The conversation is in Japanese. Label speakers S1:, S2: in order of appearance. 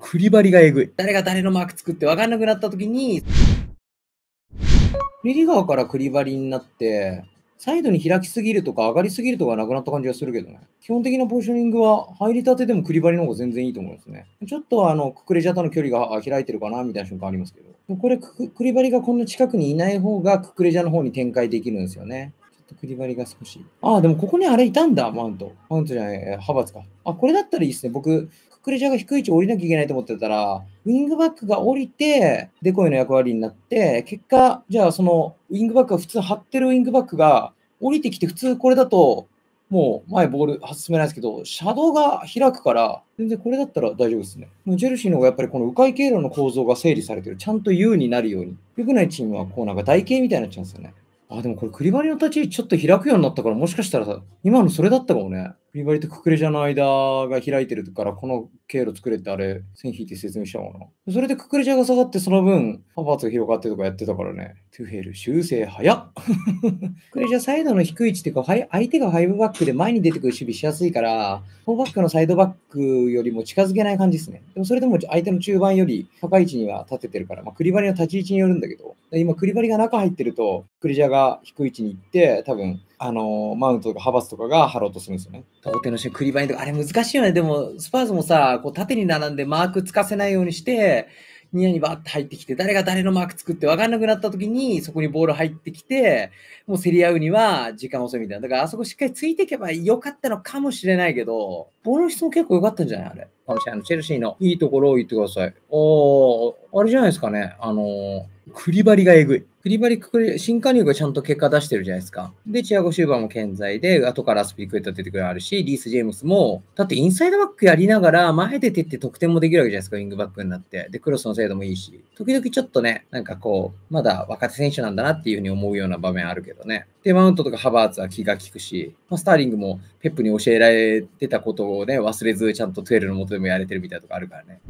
S1: クリバリがえぐい。誰が誰のマーク作って分かんなくなった時に、リリからクリバリになって、サイドに開きすぎるとか上がりすぎるとかなくなった感じがするけどね。基本的なポジショニングは入りたてでもクリバリの方が全然いいと思いますね。ちょっとあの、ククレジャタの距離が開いてるかなみたいな瞬間ありますけど。これク、クリバリがこんな近くにいない方がククレジャの方に展開できるんですよね。ちょっとクリバリが少し。ああ、でもここにあれいたんだ、マウント。マウントじゃない、派閥か。あ、これだったらいいですね。僕、クレジャーが低い位置降りなきゃいけないと思ってたら、ウィングバックが降りて、デコイの役割になって、結果、じゃあそのウィングバックが普通張ってるウィングバックが降りてきて、普通これだと、もう前ボール進めないですけど、シャドウが開くから、全然これだったら大丈夫ですね。もうジェルシーの方がやっぱりこの迂回経路の構造が整理されてる。ちゃんと U になるように。よくないチームはこうなんか台形みたいになっちゃうんですよね。あ、でもこれ、クリバリの立ち位置ちょっと開くようになったから、もしかしたらさ、今のそれだったかもね。クリバリとククレジャの間が開いてるから、この経路作れってあれ、線引いて説明したもの。それでククレジャが下がって、その分、パパーツが広がってとかやってたからね。トゥヘル、修正早っクレジャサイドの低い位置っていうか、相手が5イブバックで前に出てくる守備しやすいから、4バックのサイドバックよりも近づけない感じですね。でもそれでも相手の中盤より高い位置には立ててるから、まあ、クリバリの立ち位置によるんだけど、今、クリバリが中入ってると、クリジャが低い位置に行って、多分あのー、マウントとかハバスとかが張ろうとするんですよね。お手のシーン、クリバリとか、あれ難しいよね。でも、スパーズもさ、こう縦に並んでマークつかせないようにして、ニヤにバーって入ってきて、誰が誰のマーク作って分かんなくなった時に、そこにボール入ってきて、もう競り合うには時間遅いみたいな。だから、あそこしっかりついていけばよかったのかもしれないけど、ボールの質も結構良かったんじゃないあれ。あの、チェルシーのいいところを言ってください。おあれじゃないですかね。あのークリバリがえぐい。クリバリ新加入がちゃんと結果出してるじゃないですか。で、チアゴ・シューバーも健在で、後からスピリクエット出てくるあるし、リース・ジェームスも、だってインサイドバックやりながら、前出てって得点もできるわけじゃないですか、ウィングバックになって。で、クロスの精度もいいし、時々ちょっとね、なんかこう、まだ若手選手なんだなっていうふうに思うような場面あるけどね。で、マウントとかハバーツは気が利くし、まあ、スターリングもペップに教えられてたことをね、忘れず、ちゃんとトゥエルの元でもやれてるみたいなとかあるからね。